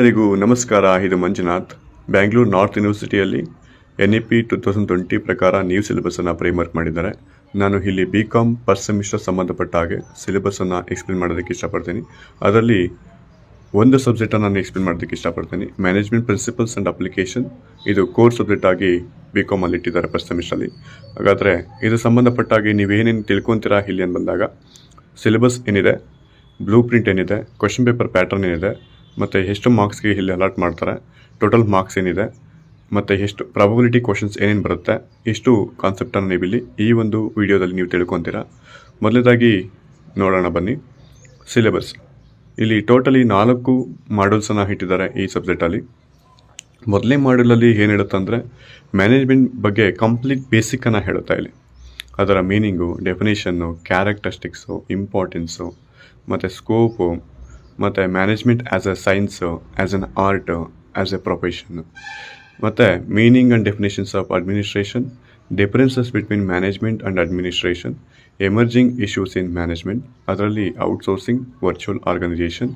ಎಲ್ಲರಿಗೂ ನಮಸ್ಕಾರ ಇದು ಮಂಜುನಾಥ್ ಬ್ಯಾಂಗ್ಳೂರು ನಾರ್ತ್ ಯೂನಿವರ್ಸಿಟಿಯಲ್ಲಿ N E P two thousand twenty ಪ್ರಕಾರ ನ್ಯೂ ಸಿಲೆಬಸನ್ನು ಪ್ರೇಮರ್ಕ್ ಮಾಡಿದ್ದಾರೆ ನಾನು ಇಲ್ಲಿ ಬಿ ಕಾಮ್ ಫಸ್ಟ್ ಸೆಮಿಸ್ಟರ್ ಸಂಬಂಧಪಟ್ಟ ಹಾಗೆ ಸಿಲೆಬಸನ್ನು ಎಕ್ಸ್ಪ್ಲೇನ್ ಮಾಡೋದಕ್ಕೆ ಇಷ್ಟಪಡ್ತೀನಿ ಅದರಲ್ಲಿ ಒಂದು ಸಬ್ಜೆಕ್ಟನ್ನು ನಾನು ಎಕ್ಸ್ಪ್ಲೇನ್ ಮಾಡೋದಕ್ಕೆ ಇಷ್ಟಪಡ್ತೀನಿ ಮ್ಯಾನೇಜ್ಮೆಂಟ್ ಪ್ರಿನ್ಸಿಪಲ್ಸ್ ಆ್ಯಂಡ್ ಅಪ್ಲಿಕೇಶನ್ ಇದು ಕೋರ್ ಸಬ್ಜೆಕ್ಟ್ ಆಗಿ ಬಿ ಕಾಮಲ್ಲಿ ಇಟ್ಟಿದ್ದಾರೆ ಫಸ್ಟ್ ಸೆಮಿಸ್ಟರಲ್ಲಿ ಹಾಗಾದರೆ ಇದು ಸಂಬಂಧಪಟ್ಟಾಗಿ ನೀವೇನೇನು ತಿಳ್ಕೊತೀರಾ ಇಲ್ಲಿ ಅಂತ ಬಂದಾಗ ಸಿಲೆಬಸ್ ಏನಿದೆ ಬ್ಲೂ ಪ್ರಿಂಟ್ ಏನಿದೆ ಕ್ವಶನ್ ಪೇಪರ್ ಪ್ಯಾಟರ್ನ್ ಏನಿದೆ ಮತ್ತು ಎಷ್ಟು ಮಾರ್ಕ್ಸ್ಗೆ ಇಲ್ಲಿ ಅಲಾಟ್ ಮಾಡ್ತಾರೆ ಟೋಟಲ್ ಮಾರ್ಕ್ಸ್ ಏನಿದೆ ಮತ್ತು ಎಷ್ಟು ಪ್ರಾಬಬಿಲಿಟಿ ಕ್ವಶನ್ಸ್ ಏನೇನು ಬರುತ್ತೆ ಎಷ್ಟು ಕಾನ್ಸೆಪ್ಟನ್ನು ನೀವಿಲ್ಲಿ ಈ ಒಂದು ವಿಡಿಯೋದಲ್ಲಿ ನೀವು ತಿಳ್ಕೊತೀರ ಮೊದಲನೇದಾಗಿ ನೋಡೋಣ ಬನ್ನಿ ಸಿಲೆಬಸ್ ಇಲ್ಲಿ ಟೋಟಲಿ ನಾಲ್ಕು ಮಾಡ್ಯೂಲ್ಸನ್ನು ಇಟ್ಟಿದ್ದಾರೆ ಈ ಸಬ್ಜೆಕ್ಟಲ್ಲಿ ಮೊದಲನೇ ಮಾಡ್ಯೂಲಲ್ಲಿ ಏನು ಹೇಳುತ್ತೆ ಅಂದರೆ ಮ್ಯಾನೇಜ್ಮೆಂಟ್ ಬಗ್ಗೆ ಕಂಪ್ಲೀಟ್ ಬೇಸಿಕ್ಕನ್ನು ಹೇಳುತ್ತಾ ಇಲ್ಲಿ ಅದರ ಮೀನಿಂಗು ಡೆಫಿನೇಷನ್ನು ಕ್ಯಾರೆಕ್ಟರಿಸ್ಟಿಕ್ಸು ಇಂಪಾರ್ಟೆನ್ಸು ಮತ್ತು ಸ್ಕೋಪು ಮತ್ತು management as a science as an art as a profession ಮತ್ತು meaning and definitions of administration differences between management and administration emerging issues in management ಅದರಲ್ಲಿ outsourcing virtual organisation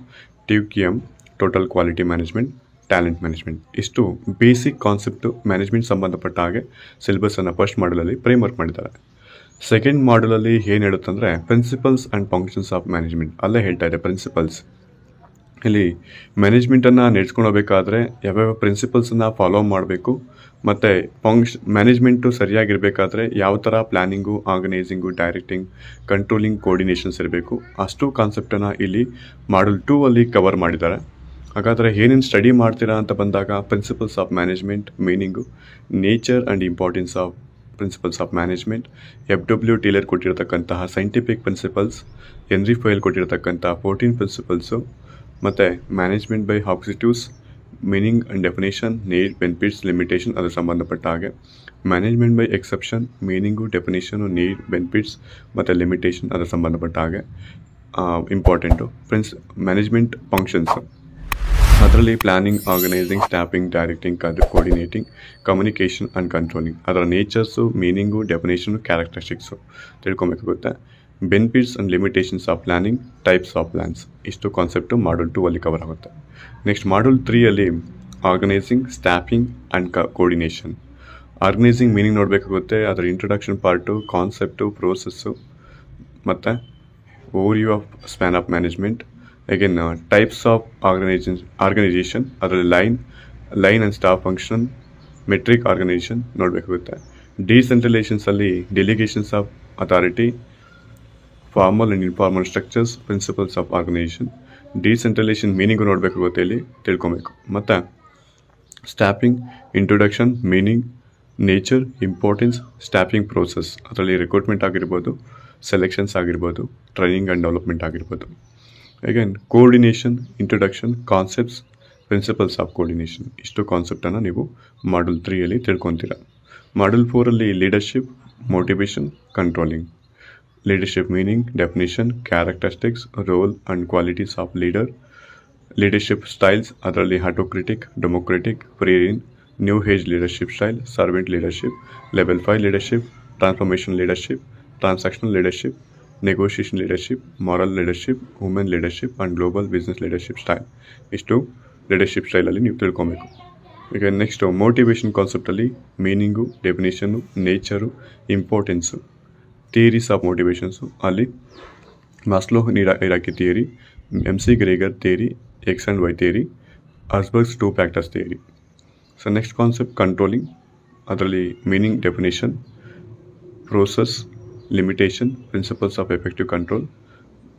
TQM total quality management talent management ಇಷ್ಟು basic concept management ಸಂಬಂಧಪಟ್ಟ ಹಾಗೆ ಸಿಲೆಬಸನ್ನು first ಮಾಡಲಲ್ಲಿ framework ಮಾಡಿದ್ದಾರೆ second ಮಾಡಲಲ್ಲಿ ಏನು ಹೇಳುತ್ತಂದರೆ principles and functions of management ಅಲ್ಲೇ ಹೇಳ್ತಾ ಇದೆ ಪ್ರಿನ್ಸಿಪಲ್ಸ್ ಇಲ್ಲಿ ಮ್ಯಾನೇಜ್ಮೆಂಟನ್ನು ನಡೆಸ್ಕೊಳ್ಬೇಕಾದ್ರೆ ಯಾವ್ಯಾವ ಪ್ರಿನ್ಸಿಪಲ್ಸನ್ನು ಫಾಲೋ ಮಾಡಬೇಕು ಮತ್ತು ಫಂಕ್ಷ್ ಮ್ಯಾನೇಜ್ಮೆಂಟು ಸರಿಯಾಗಿರಬೇಕಾದ್ರೆ ಯಾವ ಥರ planning organising directing controlling coordinations ಇರಬೇಕು ಅಷ್ಟು ಕಾನ್ಸೆಪ್ಟನ್ನು ಇಲ್ಲಿ ಮಾಡಲ್ ಟೂ ಅಲ್ಲಿ ಕವರ್ ಮಾಡಿದ್ದಾರೆ ಹಾಗಾದರೆ ಏನೇನು ಸ್ಟಡಿ ಮಾಡ್ತೀರಾ ಅಂತ ಬಂದಾಗ principles of management meaning nature and importance of principles of management F W Taylor ಕೊಟ್ಟಿರತಕ್ಕಂತಹ ಸೈಂಟಿಫಿಕ್ ಪ್ರಿನ್ಸಿಪಲ್ಸ್ ಎನ್ರಿ ಫೈಲ್ ಕೊಟ್ಟಿರತಕ್ಕಂಥ ಫೋರ್ಟೀನ್ ಪ್ರಿನ್ಸಿಪಲ್ಸು ಮತ್ತು management by objectives meaning and definition need benefits limitation ಅದರ ಸಂಬಂಧಪಟ್ಟ ಹಾಗೆ management by exception meaning definition need benefits ಮತ್ತು limitation ಅದರ ಸಂಬಂಧಪಟ್ಟ ಹಾಗೆ ಇಂಪಾರ್ಟೆಂಟು ಫ್ರೆಂಡ್ಸ್ ಮ್ಯಾನೇಜ್ಮೆಂಟ್ ಫಂಕ್ಷನ್ಸು ಅದರಲ್ಲಿ planning organising staffing directing coordinating communication and controlling ಅದರ natures meaning definition characteristics ತಿಳ್ಕೊಬೇಕಾಗುತ್ತೆ benefits and limitations of planning types of plans ಇಷ್ಟು concept module two ಅಲ್ಲಿ cover ಆಗುತ್ತೆ next module ತ್ರೀಯಲ್ಲಿ organising staffing and ಕ coordination organising meaning ನೋಡಬೇಕಾಗುತ್ತೆ ಅದರ introduction part concept process ಮತ್ತು overview of span of management again types of organisation organisation ಅದರಲ್ಲಿ line line and staff function matrix organisation ನೋಡಬೇಕಾಗುತ್ತೆ ಡಿಸೆಂಟ್ರಲೇಷನ್ಸಲ್ಲಿ delegations of authority formal and informal structures principles of organisation decentralisation meaning ನೋಡಬೇಕು ಇಲ್ಲಿ ತಿಳ್ಕೊಬೇಕು ಮತ್ತು ಸ್ಟ್ಯಾಪಿಂಗ್ introduction meaning nature importance staffing process ಅದರಲ್ಲಿ recruitment ಆಗಿರ್ಬೋದು selections ಆಗಿರ್ಬೋದು ಟ್ರೈನಿಂಗ್ ಆ್ಯಂಡ್ ಡೆವಲಪ್ಮೆಂಟ್ ಆಗಿರ್ಬೋದು again coordination introduction concepts principles of coordination ಇಷ್ಟು ಕಾನ್ಸೆಪ್ಟನ್ನು ನೀವು ಮಾಡ್ಯೂಲ್ ತ್ರೀಯಲ್ಲಿ ತಿಳ್ಕೊತೀರ ಮಾಡ್ಯೂಲ್ ಫೋರಲ್ಲಿ leadership motivation controlling leadership meaning definition characteristics role and qualities of leader leadership styles అదర్లీ autocratic democratic free rein new age leadership style servant leadership level five leadership transformation leadership transactional leadership negotiation leadership moral leadership women leadership and global business leadership style ఇష్టు leadership style అని నీవు తెలుకోబేకు ఇక next motivation concept అల్లి meaning definition nature importance theories of motivations only Maslow hierarchy theory, MC Gregor theory, X and Y theory, Herzberg's two factors theory. So next concept controlling, otherly meaning definition, process, limitation, principles of effective control,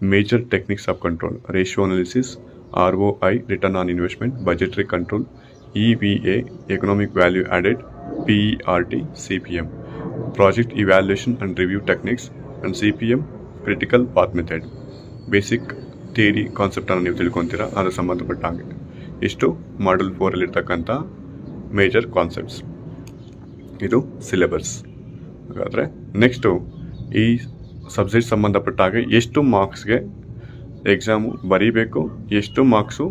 major techniques of control, ratio analysis, ROI, return on investment, budgetary control, EVA, economic value added, PERT, CPM. project evaluation and review techniques, and CPM, critical path method. Basic theory ಕಾನ್ಸೆಪ್ಟನ್ನು ನೀವು ತಿಳ್ಕೊತೀರಾ ಅದರ ಸಂಬಂಧಪಟ್ಟ ಹಾಗೆ ಇಷ್ಟು module ಫೋರಲ್ಲಿರ್ತಕ್ಕಂಥ major concepts ಇದು syllabus ಹಾಗಾದರೆ ನೆಕ್ಸ್ಟು ಈ ಸಬ್ಜೆಕ್ಟ್ ಸಂಬಂಧಪಟ್ಟ ಹಾಗೆ ಎಷ್ಟು ಮಾರ್ಕ್ಸ್ಗೆ ಎಕ್ಸಾಮು ಬರೀಬೇಕು ಎಷ್ಟು ಮಾರ್ಕ್ಸು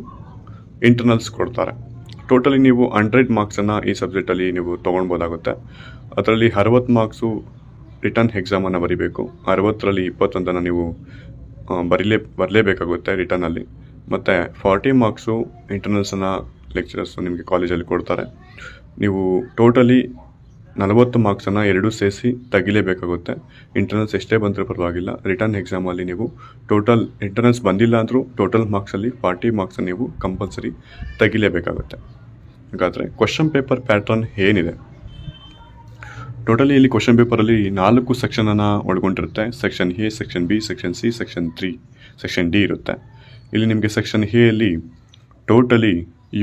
ಇಂಟರ್ನಲ್ಸ್ ಕೊಡ್ತಾರೆ ಟೋಟಲಿ ನೀವು ಹಂಡ್ರೆಡ್ ಮಾರ್ಕ್ಸನ್ನು ಈ ಸಬ್ಜೆಕ್ಟಲ್ಲಿ ನೀವು ತೊಗೊಳ್ಬೋದಾಗುತ್ತೆ ಅದರಲ್ಲಿ ಅರವತ್ತು ಮಾರ್ಕ್ಸು ರಿಟರ್ನ್ ಎಕ್ಸಾಮನ್ನು ಬರಿಬೇಕು ಅರವತ್ತರಲ್ಲಿ ಇಪ್ಪತ್ತೊಂದನ್ನು ನೀವು ಬರೀಲೇ ಬರಲೇಬೇಕಾಗುತ್ತೆ ರಿಟರ್ನಲ್ಲಿ ಮತ್ತು ಫಾರ್ಟಿ ಮಾರ್ಕ್ಸು ಇಂಟರ್ನಲ್ಸನ್ನು ಲೆಕ್ಚರರ್ಸು ನಿಮಗೆ ಕಾಲೇಜಲ್ಲಿ ಕೊಡ್ತಾರೆ ನೀವು ಟೋಟಲಿ ನಲವತ್ತು ಮಾರ್ಕ್ಸನ್ನು ಎರಡೂ ಸೇರಿಸಿ ತೆಗಿಲೇಬೇಕಾಗುತ್ತೆ ಇಂಟರ್ನಲ್ಸ್ ಎಷ್ಟೇ ಬಂದರೂ ಪರವಾಗಿಲ್ಲ ರಿಟರ್ನ್ ಎಕ್ಸಾಮಲ್ಲಿ ನೀವು ಟೋಟಲ್ ಇಂಟರ್ನಲ್ಸ್ ಬಂದಿಲ್ಲ ಅಂದರೂ ಟೋಟಲ್ ಮಾರ್ಕ್ಸಲ್ಲಿ ಫಾರ್ಟಿ ಮಾರ್ಕ್ಸನ್ನು ನೀವು ಕಂಪಲ್ಸರಿ ತೆಗಿಲೇಬೇಕಾಗುತ್ತೆ ಹಾಗಾದರೆ ಕ್ವಶನ್ ಪೇಪರ್ ಪ್ಯಾಟ್ರನ್ ಏನಿದೆ ಟೋಟಲಿ ಇಲ್ಲಿ ಕ್ವಶನ್ ಪೇಪರಲ್ಲಿ ನಾಲ್ಕು ಸೆಕ್ಷನನ್ನು ಒಳಗೊಂಡಿರುತ್ತೆ section A section B section C section three section D ಇರುತ್ತೆ ಇಲ್ಲಿ ನಿಮಗೆ ಸೆಕ್ಷನ್ ಎಯಲ್ಲಿ ಟೋಟಲಿ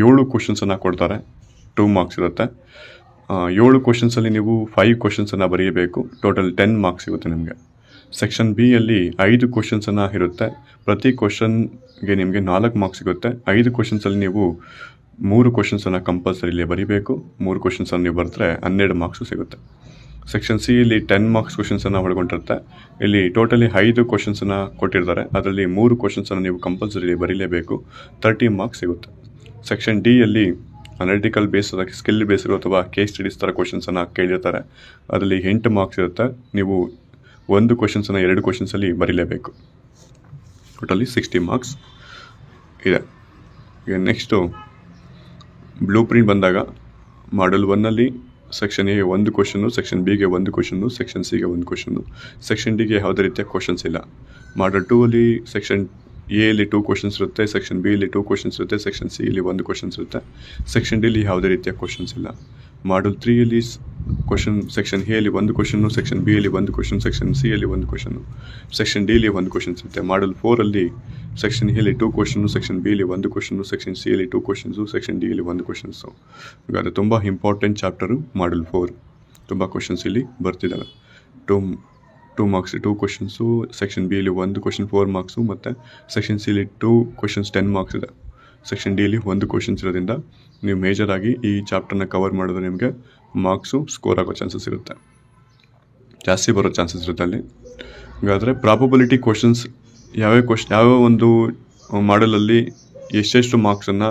ಏಳು ಕ್ವಶನ್ಸನ್ನು ಕೊಡ್ತಾರೆ ಟೂ ಮಾರ್ಕ್ಸ್ ಇರುತ್ತೆ ಏಳು ಕ್ವಶನ್ಸಲ್ಲಿ ನೀವು ಫೈವ್ ಕ್ವಶನ್ಸನ್ನು ಬರೆಯಬೇಕು ಟೋಟಲ್ ಟೆನ್ ಮಾರ್ಕ್ಸ್ ಸಿಗುತ್ತೆ ನಿಮಗೆ ಸೆಕ್ಷನ್ ಬಿ ಬಿಯಲ್ಲಿ ಐದು ಕ್ವಶನ್ಸನ್ನು ಇರುತ್ತೆ ಪ್ರತಿ ಕ್ವಶನ್ಗೆ ನಿಮಗೆ ನಾಲ್ಕು ಮಾರ್ಕ್ಸ್ ಸಿಗುತ್ತೆ ಐದು ಕ್ವಶನ್ಸಲ್ಲಿ ನೀವು ಮೂರು ಕ್ವಶನ್ಸನ್ನು ಕಂಪಲ್ಸರಿಲಿ ಬರೀಬೇಕು ಮೂರು ಕ್ವಶನ್ಸನ್ನು ನೀವು ಬರೆದ್ರೆ ಹನ್ನೆರಡು ಮಾರ್ಕ್ಸು ಸಿಗುತ್ತೆ ಸೆಕ್ಷನ್ ಸಿ ಇಲ್ಲಿ ಟೆನ್ ಮಾರ್ಕ್ಸ್ ಕ್ವಶನ್ಸನ್ನು ಒಳಗೊಂಡಿರುತ್ತೆ ಇಲ್ಲಿ ಟೋಟಲಿ ಐದು ಕ್ವಶನ್ಸನ್ನು ಕೊಟ್ಟಿರ್ತಾರೆ ಅದರಲ್ಲಿ ಮೂರು ಕ್ವಶನ್ಸನ್ನು ನೀವು ಕಂಪಲ್ಸರಿಲಿ ಬರೀಲೇಬೇಕು ತರ್ಟಿ ಮಾರ್ಕ್ಸ್ ಸಿಗುತ್ತೆ ಸೆಕ್ಷನ್ ಡಿಯಲ್ಲಿ ಅನಾಲಿಟಿಕಲ್ ಬೇಸ್ ಅದಕ್ಕೆ ಸ್ಕಿಲ್ ಬೇಸ್ ಅಥವಾ ಕೇಸ್ ಸ್ಟಡೀಸ್ ಥರ ಕ್ವಶನ್ಸನ್ನು ಕೇಳಿರ್ತಾರೆ ಅದರಲ್ಲಿ ಎಂಟು ಮಾರ್ಕ್ಸ್ ಇರುತ್ತೆ ನೀವು ಒಂದು ಕ್ವಶನ್ಸನ್ನು ಎರಡು ಕ್ವಶನ್ಸಲ್ಲಿ ಬರೀಲೇಬೇಕು ಟೋಟಲಿ ಸಿಕ್ಸ್ಟಿ ಮಾರ್ಕ್ಸ್ ಇದೆ ಈಗ ನೆಕ್ಸ್ಟು ಬ್ಲೂ ಪ್ರಿಂಟ್ ಬಂದಾಗ ಮಾಡಲ್ ಒನ್ನಲ್ಲಿ ಸೆಕ್ಷನ್ ಎ ಒಂದು ಕ್ವಶನ್ನು ಸೆಕ್ಷನ್ ಬಿಗೆ ಒಂದು ಕ್ವಶನ್ನು ಸೆಕ್ಷನ್ ಸಿಗೆ ಒಂದು ಕ್ವಶನ್ನು ಸೆಕ್ಷನ್ ಡಿಗೆ ಯಾವುದೇ ರೀತಿಯ ಕ್ವಶನ್ಸ್ ಇಲ್ಲ ಮಾಡಲ್ ಟೂ ಅಲ್ಲಿ ಸೆಕ್ಷನ್ ಎ ಅಲ್ಲಿ ಟೂ ಕ್ವಶನ್ಸ್ ಇರುತ್ತೆ ಸೆಕ್ಷನ್ ಬಿ ಅಲ್ಲಿ ಟೂ ಕ್ವಶನ್ಸ್ ಇರುತ್ತೆ ಸೆಕ್ಷನ್ ಸಿ ಇಲ್ಲಿ ಒಂದು ಕ್ವಶನ್ಸ್ ಇರುತ್ತೆ ಸೆಕ್ಷನ್ ಡಿಲಿ ಯಾವುದೇ ರೀತಿಯ ಕ್ವಶನ್ಸ್ ಇಲ್ಲ ಮಾಡ್ಯೂಲ್ ಅಲ್ಲಿ ಕ್ವಶನ್ ಸೆಕ್ಷನ್ ಅಲ್ಲಿ ಒಂದು ಕ್ವಶನ್ನು ಸೆಕ್ಷನ್ ಬಿ ಅಲ್ಲಿ ಒಂದು ಕ್ವಶನ್ ಸೆಕ್ಷನ್ ಸಿ ಅಲ್ಲಿ ಒಂದು ಕ್ವಶನ್ನು ಸೆಕ್ಷನ್ ಡಿ ಅಲ್ಲಿ ಒಂದು ಕ್ವಶನ್ಸ್ ಇರುತ್ತೆ ಮಾಡಲ್ ಅಲ್ಲಿ ಸೆಕ್ಷನ್ ಅಲ್ಲಿ ಟೂ ಕ್ವಶನ್ನು ಸೆಕ್ಷನ್ ಬಿ ಅಲ್ಲಿ ಒಂದು ಕ್ವಶನ್ನು ಸೆಕ್ಷನ್ ಸಿ ಅಲ್ಲಿ ಟೂ ಕ್ವಶನ್ಸು ಸೆಕ್ಷನ್ ಡಿ ಅಲ್ಲಿ ಒಂದು ಕ್ವಶನ್ಸು ಅದು ತುಂಬ ಇಂಪಾರ್ಟೆಂಟ್ ಚಾಪ್ಟರು ಮಾಡಲ್ ಫೋರ್ ತುಂಬ ಕ್ವಶನ್ಸ್ ಇಲ್ಲಿ ಬರ್ತಿದ್ದಾವೆ two two marks two questions section ಬಿಯಲ್ಲಿ ಒಂದು ಕ್ವಶನ್ ಫೋರ್ ಮಾರ್ಕ್ಸು ಮತ್ತು ಸೆಕ್ಷನ್ ಸಿಲಿ ಟೂ ಕ್ವಶನ್ಸ್ ಟೆನ್ ಮಾರ್ಕ್ಸ್ ಇದೆ ಸೆಕ್ಷನ್ ಡಿಯಲ್ಲಿ ಒಂದು ಕ್ವಶನ್ಸ್ ಇರೋದ್ರಿಂದ ನೀವು ಮೇಜರಾಗಿ ಈ ಚಾಪ್ಟರ್ನ ಕವರ್ ಮಾಡಿದ್ರೆ ನಿಮಗೆ ಮಾರ್ಕ್ಸು ಸ್ಕೋರ್ ಆಗೋ ಚಾನ್ಸಸ್ ಇರುತ್ತೆ ಜಾಸ್ತಿ ಬರೋ ಚಾನ್ಸಸ್ ಇರುತ್ತೆ ಅಲ್ಲಿ ಹಾಗಾದರೆ ಪ್ರಾಬಬಿಲಿಟಿ ಕ್ವಶನ್ಸ್ ಯಾವ್ಯಾವ ಕ್ವಶನ್ ಯಾವ್ಯಾವ ಒಂದು ಮಾಡಲಲ್ಲಿ ಎಷ್ಟೆಷ್ಟು ಮಾರ್ಕ್ಸನ್ನು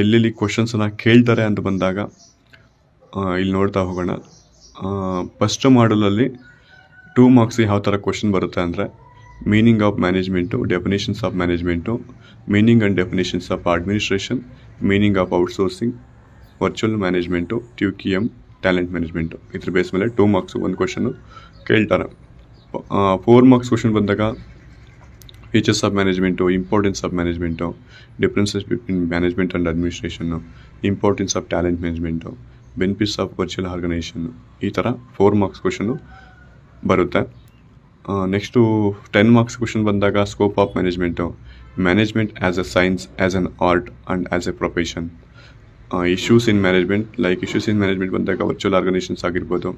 ಎಲ್ಲೆಲ್ಲಿ ಕ್ವಶನ್ಸನ್ನು ಕೇಳ್ತಾರೆ ಅಂತ ಬಂದಾಗ ಇಲ್ಲಿ ನೋಡ್ತಾ ಹೋಗೋಣ ಫಸ್ಟ್ ಮಾಡಲಲ್ಲಿ ಟೂ ಮಾರ್ಕ್ಸಿಗೆ ಯಾವ ಥರ ಕ್ವಶನ್ ಬರುತ್ತೆ ಅಂದರೆ meaning of management definitions of management meaning and definitions of administration meaning of outsourcing virtual management T Q M talent management ಇದ್ರ ಬೇಸ್ ಮೇಲೆ ಟೂ ಮಾರ್ಕ್ಸ್ ಒಂದು ಕ್ವಶನ್ನು ಕೇಳ್ತಾರೆ ಫೋರ್ ಮಾರ್ಕ್ಸ್ ಕ್ವಶನ್ ಬಂದಾಗ features of management importance of management differences between management and administration importance of talent management benefits of virtual organisation ಈ ಥರ four marks question ಬರುತ್ತೆ next ten marks question ಬಂದಾಗ scope of management management as a science as an art and as a profession issues in management like issues in management ಬಂದಾಗ virtual organisations ಆಗಿರ್ಬೋದು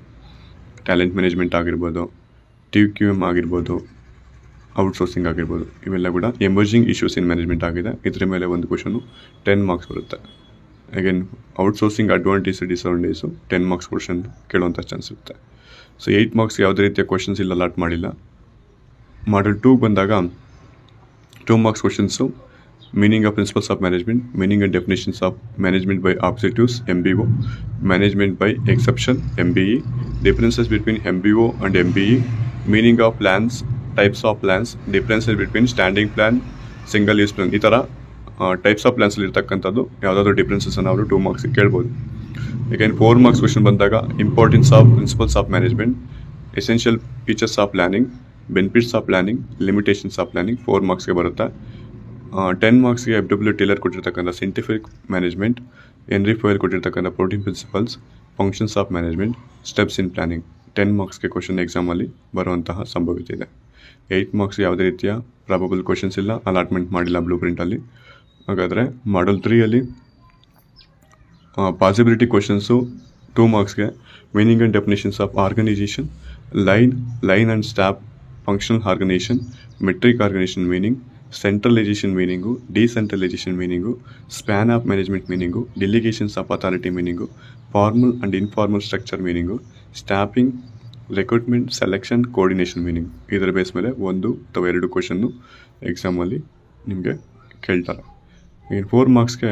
talent management ಆಗಿರ್ಬೋದು T Q M ಆಗಿರ್ಬೋದು outsourcing ಆಗಿರ್ಬೋದು ಇವೆಲ್ಲ ಕೂಡ emerging issues in management ಆಗಿದೆ ಇದರ ಮೇಲೆ ಒಂದು ಕ್ವಶನು ಟೆನ್ ಮಾರ್ಕ್ಸ್ ಬರುತ್ತೆ again outsourcing advantage disadvantage ten marks question ಕೇಳುವಂಥ ಚಾನ್ಸ್ ಇರುತ್ತೆ ಸೊ ಏಯ್ಟ್ ಮಾರ್ಕ್ಸ್ ಯಾವುದೇ ರೀತಿಯ ಕ್ವಶನ್ಸ್ ಇಲ್ಲಿ ಅಲಾಟ್ ಮಾಡಿಲ್ಲ ಮಾಡಲ್ ಟೂಗೆ ಬಂದಾಗ two marks questions meaning of principles of management meaning and definitions of management by objectives M B O management by exception M B E differences between M B O and M B E meaning of plans types of plans differences between standing plan single use plan ಈ ಥರ types of ಪ್ಲ್ಯಾನ್ಸಲ್ಲಿ ಇರ್ತಕ್ಕಂಥದ್ದು differences ಅನ್ನು ಅವರು two ಮಾರ್ಕ್ಸಿಗೆ ಕೇಳ್ಬೋದು again four marks question ಬಂದಾಗ importance of principles of management essential features of planning benefits of planning limitations of planning four ಮಾರ್ಕ್ಸ್ಗೆ ಬರುತ್ತೆ ಟೆನ್ ಮಾರ್ಕ್ಸ್ಗೆ ಎಫ್ ಡಬ್ಲ್ಯೂ ಟೇಲರ್ ಕೊಟ್ಟಿರ್ತಕ್ಕಂಥ ಸೈಂಟಿಫಿಕ್ ಮ್ಯಾನೇಜ್ಮೆಂಟ್ ಎನ್ರಿ ಫೋಯಲ್ ಕೊಟ್ಟಿರ್ತಕ್ಕಂಥ fourteen principles functions of management steps in planning ten ಮಾರ್ಕ್ಸ್ಗೆ question ಎಕ್ಸಾಮಲ್ಲಿ ಬರುವಂತಹ ಸಂಭವಿತ ಇದೆ ಏಯ್ಟ್ ಮಾರ್ಕ್ಸ್ಗೆ ಯಾವುದೇ ರೀತಿಯ ಪ್ರಾಬಬಲ್ ಕ್ವಶನ್ಸ್ ಇಲ್ಲ ಅಲಾಟ್ಮೆಂಟ್ ಮಾಡಿಲ್ಲ ಬ್ಲೂ ಪ್ರಿಂಟಲ್ಲಿ ಹಾಗಾದರೆ ಮಾಡಲ್ ತ್ರೀಯಲ್ಲಿ possibility questions two మార్క్స్గా meaning and definitions of organisation line line and staff functional organisation matrix organisation meaning centralisation meaning decentralisation meaning span of management meaning delegations of authority meaning formal and informal structure meaning staffing recruitment selection coordination meaning ಇದರ base ಮೇಲೆ ಒಂದು ಅಥವಾ ಎರಡು question ಎಕ್ಸಾಮಲ್ಲಿ ನಿಮಗೆ ಕೇಳ್ತಾರೆ ಇನ್ನು four ಮಾರ್ಕ್ಸ್ಗೆ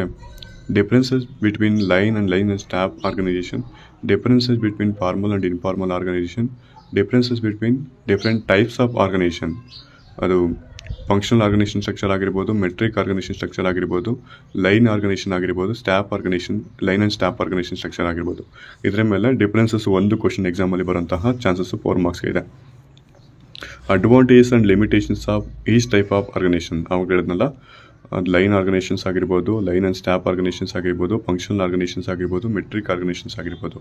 Differences between line and line and staff organization. Differences between formal and informal organization. Differences between different types of organization. ಅದು ಫಂಕ್ಷನಲ್ ಆರ್ಗನೈಸೇಷನ್ ಸ್ಟ್ರಕ್ಚರ್ ಆಗಿರ್ಬೋದು ಮೆಟ್ರಿಕ್ ಆರ್ಗನೈಸೇಷನ್ ಸ್ಟ್ರಕ್ಚರ್ ಆಗಿರ್ಬೋದು ಲೈನ್ ಆರ್ಗನೈಸೇಷನ್ ಆಗಿರ್ಬೋದು staff organisation line and staff organisation structure ಆಗಿರ್ಬೋದು ಇದರ ಮೇಲೆ differences ಒಂದು question ಎಕ್ಸಾಮಲ್ಲಿ ಬರುವಂತಹ ಚಾನ್ಸಸ್ ಫೋರ್ ಮಾರ್ಕ್ಸ್ ಇದೆ advantages and limitations of each type of organisation ಅವಾಗ ಹೇಳಿದ್ನಲ್ಲ ಲೈನ್ ಆರ್ಗನೈಸೇಷನ್ಸ್ ಆಗಿರ್ಬೋದು ಲೈನ್ ಆ್ಯಂಡ್ ಸ್ಟಾಫ್ ಆರ್ಗನೈಸೇಷನ್ಸ್ ಆಗಿರ್ಬೋದು ಫಂಕ್ಷನಲ್ ಆರ್ಗನೈಸೇಷನ್ಸ್ ಆಗಿರ್ಬೋದು ಮೆಟ್ರಿಕ್ ಆರ್ಗನೈಸೇಷನ್ಸ್ ಆಗಿರ್ಬೋದು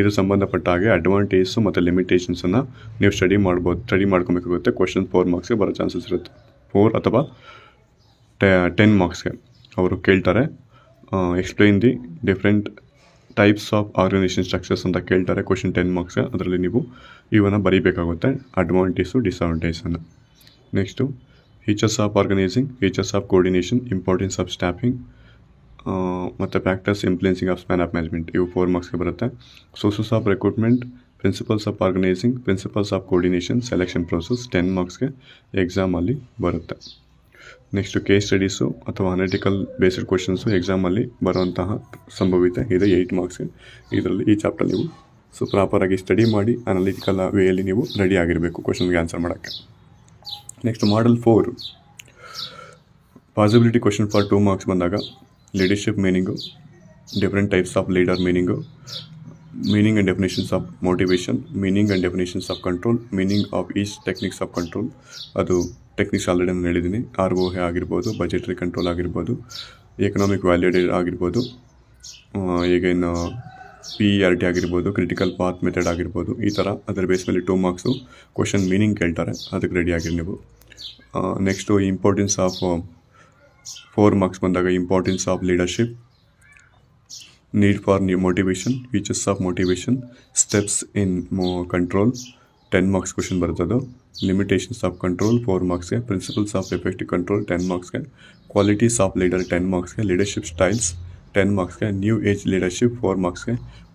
ಇದು ಸಂಬಂಧಪಟ್ಟ ಹಾಗೆ ಅಡ್ವಾಂಟೇಜಸ್ ಮತ್ತು ಲಿಮಿಟೇಷನ್ಸನ್ನು ನೀವು ಸ್ಟಡಿ ಮಾಡ್ಬೋದು ಸ್ಟಡಿ ಮಾಡ್ಕೊಬೇಕಾಗುತ್ತೆ ಕ್ವಶನ್ ಫೋರ್ ಮಾರ್ಕ್ಸ್ಗೆ ಬರೋ ಚಾನ್ಸಸ್ ಇರುತ್ತೆ ಫೋರ್ ಅಥವಾ ಟೆನ್ ಮಾರ್ಕ್ಸ್ಗೆ ಅವರು ಕೇಳ್ತಾರೆ explain the different types of organisation structures ಅಂತ ಕೇಳ್ತಾರೆ ಕ್ವಶನ್ ಟೆನ್ ಮಾರ್ಕ್ಸ್ ಅದರಲ್ಲಿ ನೀವು ಇವನ್ನು ಬರೀಬೇಕಾಗುತ್ತೆ ಅಡ್ವಾಂಟೇಜು ಡಿಸ್ಅಡ್ವಾಂಟೇಜನ್ನು next features of organising features of coordination importance of staffing ಮತ್ತು factors influencing of span of management ಇವು ಫೋರ್ ಮಾರ್ಕ್ಸ್ಗೆ ಬರುತ್ತೆ sources of recruitment principles of organising principles of coordination selection process ten ಮಾರ್ಕ್ಸ್ಗೆ ಎಕ್ಸಾಮಲ್ಲಿ ಬರುತ್ತೆ ನೆಕ್ಸ್ಟು ಕೇಸ್ ಸ್ಟಡೀಸು ಅಥವಾ analytical based questions ಎಕ್ಸಾಮಲ್ಲಿ ಬರುವಂತಹ ಸಂಭವಿತ ಇದೆ ಏಯ್ಟ್ ಮಾರ್ಕ್ಸ್ಗೆ ಇದರಲ್ಲಿ ಈ ಚಾಪ್ಟರ್ ನೀವು ಸೊ ಪ್ರಾಪರಾಗಿ ಸ್ಟಡಿ ಮಾಡಿ ಅನಾಲಿಟಿಕಲ್ ವೇಯಲ್ಲಿ ನೀವು ರೆಡಿ ಆಗಿರಬೇಕು ಕ್ವಶನ್ಗೆ ಆನ್ಸರ್ ಮಾಡೋಕ್ಕೆ next model four possibility question for two marks ಬಂದಾಗ leadership meaning different types of leader meaning meaning and definitions of motivation meaning and definitions of control meaning of is techniques of control ಅದು techniques already ನಾನು ಹೇಳಿದ್ದೀನಿ R O A ಆಗಿರ್ಬೋದು budgetary control ಆಗಿರ್ಬೋದು economic valued ಆಗಿರ್ಬೋದು ಈಗ ಇನ್ನು P E R T ಆಗಿರ್ಬೋದು critical path method ಆಗಿರ್ಬೋದು ಈ ಥರ ಅದರ ಬೇಸ್ ಮೇಲೆ ಟೂ ಮಾರ್ಕ್ಸು ಕ್ವಶನ್ ಮೀನಿಂಗ್ ಕೇಳ್ತಾರೆ ಅದಕ್ಕೆ ರೆಡಿ ಆಗಿರಿ ನೀವು next importance of four marks बंदा importance of leadership need for motivation features of motivation steps in मो कंट्रोल टेन मार्क्स क्वेश्चन बरत limitation of control four marks के principle of effective control ten marks के quality of leader ten marks के leadership styles ten marks के new age leadership four marks के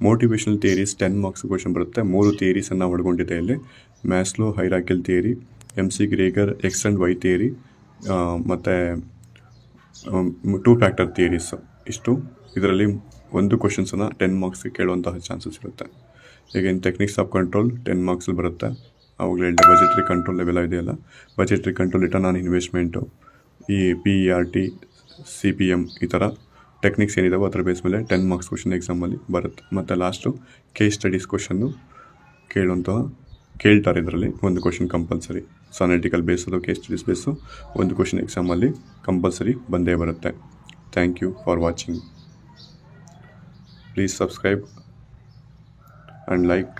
motivational theory ten marks question बरतें मूर्ू थियरीसन Maslow hierarchical theory M C Gregor X and Y theory ಮತ್ತು two factor theories ಇಷ್ಟು ಇದರಲ್ಲಿ ಒಂದು ಕ್ವಶನ್ಸನ್ನು ಟೆನ್ ಮಾರ್ಕ್ಸ್ಗೆ ಕೇಳುವಂತಹ ಚಾನ್ಸಸ್ ಇರುತ್ತೆ ಈಗ ಟೆಕ್ನಿಕ್ಸ್ ಆಫ್ ಕಂಟ್ರೋಲ್ ಟೆನ್ ಮಾರ್ಕ್ಸಲ್ಲಿ ಬರುತ್ತೆ ಅವಾಗಲೇ ಹೇಳಿದೆ ಬಜೆಟ್ರಿ ಕಂಟ್ರೋಲ್ ಲೆವೆಲ್ ಇದೆಯಲ್ಲ budgetary control return on investment ಈ P E R T C P M ಈ ಥರ ಟೆಕ್ನಿಕ್ಸ್ ಏನಿದಾವೆ ಅದರ ಬೇಸ್ ಮೇಲೆ ಟೆನ್ ಮಾರ್ಕ್ಸ್ ಕ್ವಶನ್ ಎಕ್ಸಾಮಲ್ಲಿ ಬರುತ್ತೆ ಮತ್ತು ಲಾಸ್ಟು ಕೇಸ್ ಸ್ಟಡೀಸ್ ಕ್ವಶನ್ನು ಕೇಳುವಂತಹ ಕೇಳ್ತಾರೆ ಇದರಲ್ಲಿ ಒಂದು ಕ್ವಶನ್ ಕಂಪಲ್ಸರಿ ಸಾನೆಟಿಕಲ್ ಬೇಸ್ ಅಥವಾ ಕೇಸ್ ಸ್ಟಡೀಸ್ ಬೇಸು ಒಂದು ಕ್ವಶನ್ ಎಕ್ಸಾಮಲ್ಲಿ ಕಂಪಲ್ಸರಿ ಬಂದೇ ಬರುತ್ತೆ thank you for watching please subscribe and like